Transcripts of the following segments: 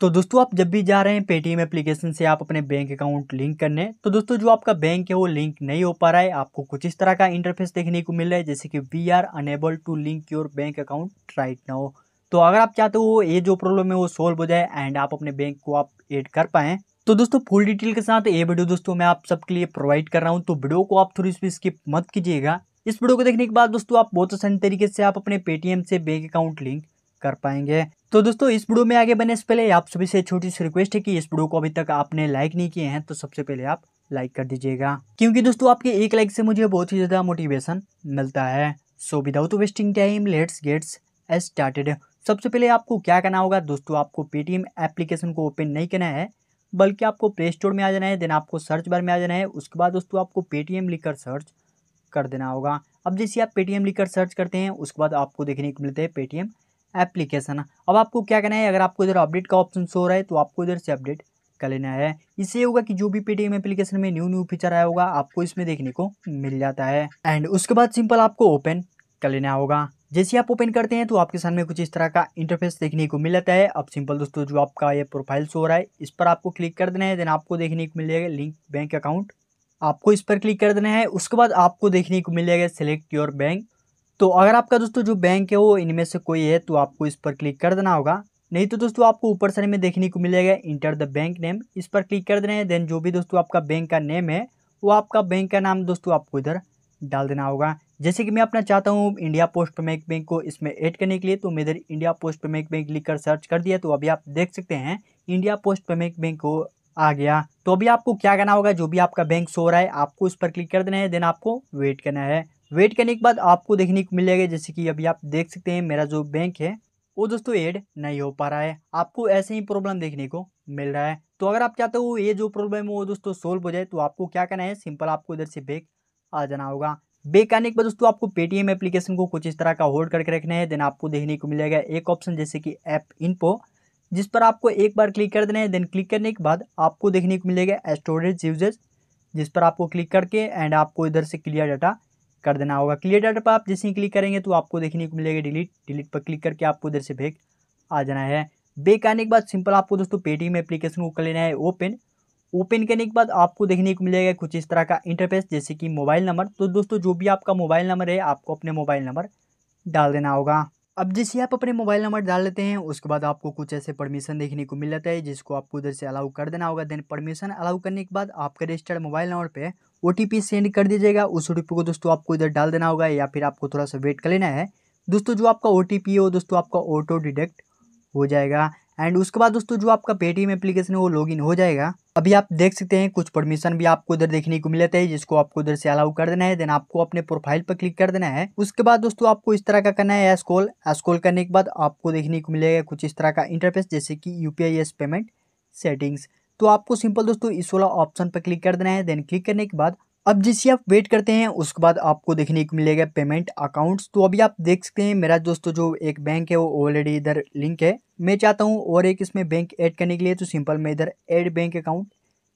तो दोस्तों आप जब भी जा रहे हैं पेटीएम एप्लीकेशन से आप अपने बैंक अकाउंट लिंक करने तो दोस्तों जो आपका बैंक है वो लिंक नहीं हो पा रहा है आपको कुछ इस तरह का इंटरफेस देखने को मिल रहा है जैसे कि we are unable to link your bank account right now तो अगर आप चाहते हो ये जो प्रॉब्लम है वो सोल्व हो जाए एंड आप अपने बैंक को आप एड कर पाए तो दोस्तों फुल डिटेल के साथ ये वीडियो दोस्तों मैं आप सबके लिए प्रोवाइड कर रहा हूँ तो वीडियो को आप थोड़ी सी स्किप मत कीजिएगा इस वीडियो को देखने के बाद दोस्तों आप बहुत आसानी तरीके से आप अपने पेटीएम से बैंक अकाउंट लिंक कर पाएंगे तो दोस्तों इस वीडियो में आगे बने से पहले आप सभी से छोटी सी रिक्वेस्ट है कि इस वीडियो को अभी तक आपने लाइक नहीं किए हैं तो सबसे पहले आप लाइक कर दीजिएगा क्योंकि दोस्तों आपके एक लाइक से मुझे बहुत ही ज़्यादा मोटिवेशन मिलता है so without wasting time let's gets started सबसे पहले आपको क्या करना होगा दोस्तों आपको पेटीएम एप्लीकेशन को ओपन नहीं करना है बल्कि आपको प्ले स्टोर में आ जाना है देन आपको सर्च बार में आ जाना है उसके बाद दोस्तों आपको पेटीएम लिखकर सर्च कर देना होगा अब जैसे आप पेटीएम लिखकर सर्च करते हैं उसके बाद आपको देखने को मिलते हैं पेटीएम एप्लीकेशन अब आपको क्या करना है अगर आपको इधर अपडेट का ऑप्शन शो रहा है तो आपको इधर से अपडेट कर लेना है इससे होगा कि जो भी पेटीएम एप्लीकेशन में न्यू न्यू फीचर आया होगा आपको इसमें देखने को मिल जाता है एंड उसके बाद सिंपल आपको ओपन कर लेना होगा जैसे आप ओपन करते हैं तो आपके सामने कुछ इस तरह का इंटरफेस देखने को मिल जाता है अब सिंपल दोस्तों जो आपका ये प्रोफाइल शो रहा है इस पर आपको क्लिक कर देना है देन आपको देखने को मिल जाएगा लिंक बैंक अकाउंट आपको इस पर क्लिक कर देना है उसके बाद आपको देखने को मिल जाएगा सिलेक्ट योर बैंक तो अगर आपका दोस्तों जो बैंक है वो इनमें से कोई है तो आपको इस पर क्लिक कर देना होगा नहीं तो दोस्तों आपको ऊपर सर में देखने को मिलेगा इंटर द बैंक नेम इस पर क्लिक कर देना है देन जो भी दोस्तों आपका बैंक का नेम है वो आपका बैंक का नाम दोस्तों आपको इधर डाल देना होगा जैसे कि मैं अपना चाहता हूँ इंडिया पोस्ट पेमेंट बैंक को इसमें ऐड करने के लिए तो मैं इधर इंडिया पोस्ट पेमेंट बैंक लिख कर सर्च कर दिया तो अभी आप देख सकते हैं इंडिया पोस्ट पेमेंट बैंक को आ गया तो अभी आपको क्या करना होगा जो भी आपका बैंक सो रहा है आपको इस पर क्लिक कर देना है देन आपको वेट करना है वेट करने के बाद आपको देखने को मिल जाएगा जैसे कि अभी आप देख सकते हैं मेरा जो बैंक है वो दोस्तों ऐड नहीं हो पा रहा है आपको ऐसे ही प्रॉब्लम देखने को मिल रहा है तो अगर आप चाहते हो ये जो प्रॉब्लम है वो दोस्तों सोल्व हो जाए तो आपको क्या करना है सिंपल आपको इधर से बैक आ जाना होगा बैक आने के बाद दोस्तों आपको पेटीएम एप्लीकेशन को कुछ इस तरह का होल्ड करके रखना है देन आपको देखने को मिलेगा एक ऑप्शन जैसे कि ऐप इनपो जिस पर आपको एक बार क्लिक कर देना है देन क्लिक करने के बाद आपको देखने को मिलेगा स्टोरेज यूजेज जिस पर आपको क्लिक करके एंड आपको इधर से क्लियर डाटा कर देना होगा क्लियर डाटा पर आप जैसे ही क्लिक करेंगे तो आपको देखने को मिलेगा डिलीट डिलीट पर क्लिक करके आपको इधर से भेक आ जाना है बेक आने के बाद सिंपल आपको दोस्तों पेटीएम एप्लीकेशन को कर लेना है ओपन ओपन करने के बाद आपको देखने को मिलेगा कुछ इस तरह का इंटरफेस जैसे कि मोबाइल नंबर तो दोस्तों जो भी आपका मोबाइल नंबर है आपको अपने मोबाइल नंबर डाल देना होगा अब जैसे आप अपने मोबाइल नंबर डाल लेते हैं उसके बाद आपको कुछ ऐसे परमिशन देखने को मिल जाता है जिसको आपको उधर से अलाउ कर देना होगा देन परमिशन अलाउ करने के बाद आपके रजिस्टर्ड मोबाइल नंबर पे ओ सेंड कर दीजिएगा उस ओ को दोस्तों आपको इधर डाल देना होगा या फिर आपको थोड़ा सा वेट कर लेना है दोस्तों जो आपका ओ है वो दोस्तों आपका ऑटो डिडक्ट हो जाएगा एंड उसके बाद दोस्तों जो आपका पेटीएम एप्लीकेशन है वो लॉगिन हो जाएगा अभी आप देख सकते हैं कुछ परमिशन भी आपको उधर देखने को मिलते हैं जिसको आपको उधर से अलाउ कर देना है देन आपको अपने प्रोफाइल पर क्लिक कर देना है उसके बाद दोस्तों आपको इस तरह का करना है एसकॉल एसकॉल करने के बाद आपको देखने को मिलेगा कुछ इस तरह का इंटरफेस जैसे कि यू पेमेंट सेटिंग्स तो आपको सिंपल दोस्तों इस वाला ऑप्शन पर क्लिक कर देना है देन क्लिक करने के बाद अब जिससे आप वेट करते हैं उसके बाद आपको देखने को मिलेगा पेमेंट अकाउंट्स तो अभी आप देख सकते हैं मेरा दोस्तों जो एक बैंक है वो ऑलरेडी इधर लिंक है मैं चाहता हूँ और एक इसमें बैंक ऐड करने के लिए तो सिंपल मैं इधर ऐड बैंक अकाउंट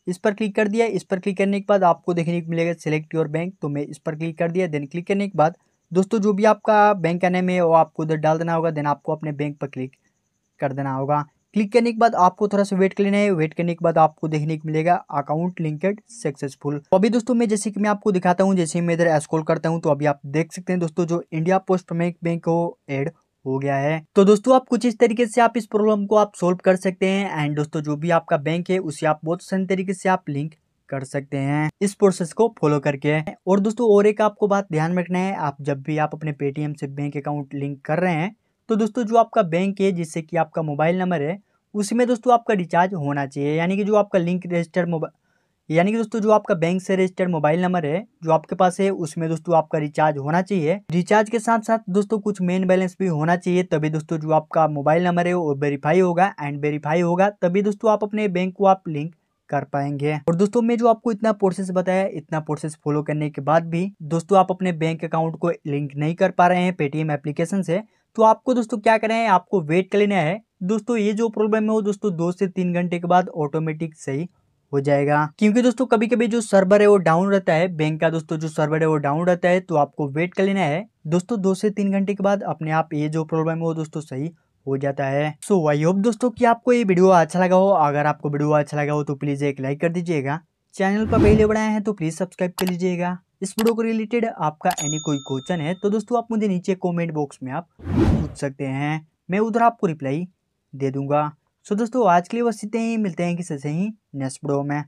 इस पर क्लिक कर दिया इस पर क्लिक करने के बाद आपको देखने को मिलेगा सेलेक्ट योर बैंक तो मैं इस पर क्लिक कर दिया देन क्लिक करने के बाद दोस्तों जो भी आपका बैंक का नेम है वो आपको उधर डाल देना होगा देन आपको अपने बैंक पर क्लिक कर देना होगा क्लिक करने के बाद आपको थोड़ा सा वेट कर लेना है वेट करने के बाद आपको देखने को मिलेगा अकाउंट लिंकेड सक्सेसफुल तो अभी दोस्तों मैं जैसे कि मैं आपको दिखाता हूँ जैसे मैं इधर स्क्रॉल करता हूँ तो अभी आप देख सकते हैं दोस्तों जो इंडिया पोस्ट पेमेंट बैंक हो एड हो गया है तो दोस्तों आप कुछ इस तरीके से आप इस प्रॉब्लम को आप सोल्व कर सकते हैं एंड दोस्तों जो भी आपका बैंक है उसे आप बहुत आसान तरीके से आप लिंक कर सकते हैं इस प्रोसेस को फॉलो करके और दोस्तों और एक आपको बात ध्यान रखना है आप जब भी आप अपने पेटीएम से बैंक अकाउंट लिंक कर रहे हैं तो दोस्तों जो आपका बैंक है जिससे कि आपका मोबाइल नंबर है उसमें दोस्तों आपका रिचार्ज होना चाहिए यानी कि जो आपका लिंक रजिस्टर्ड मोबाइल यानी कि दोस्तों जो आपका बैंक से रजिस्टर्ड मोबाइल नंबर है जो आपके पास है उसमें दोस्तों आपका रिचार्ज होना चाहिए रिचार्ज के साथ साथ दोस्तों कुछ मेन बैलेंस भी होना चाहिए तभी दोस्तों जो आपका मोबाइल नंबर है वो वेरीफाई होगा एंड वेरीफाई होगा तभी दोस्तों आप अपने बैंक को आप लिंक कर पाएंगे और दोस्तों मैं जो आपको इतना प्रोसेस बताया इतना प्रोसेस फॉलो करने के बाद भी दोस्तों आप अपने बैंक अकाउंट को लिंक नहीं कर पा रहे हैं पेटीएम एप्लीकेशन से तो आपको दोस्तों क्या करें है आपको वेट कर लेना है दोस्तों ये जो प्रॉब्लम है वो दोस्तों दो से तीन घंटे के बाद ऑटोमेटिक सही हो जाएगा क्योंकि दोस्तों कभी कभी जो सर्वर है वो डाउन रहता है बैंक का दोस्तों जो सर्वर है वो डाउन रहता है तो आपको वेट कर लेना है दोस्तों दो से तीन घंटे के बाद अपने आप ये जो प्रॉब्लम है वो दोस्तों सही हो जाता है सो आई होप दोस्तों कि आपको ये वीडियो अच्छा लगा हो अगर आपको वीडियो अच्छा लगा हो तो प्लीज़ एक लाइक कर दीजिएगा चैनल पर पहले बढ़ाए हैं तो प्लीज़ सब्सक्राइब कर लीजिएगा इस वीडियो को रिलेटेड आपका एनी कोई क्वेश्चन है तो दोस्तों आप मुझे नीचे कमेंट बॉक्स में आप पूछ सकते हैं मैं उधर आपको रिप्लाई दे दूंगा सो दोस्तों आज के लिए बस इतने ही मिलते हैं किसी से ही नेक्स्ट वीडियो में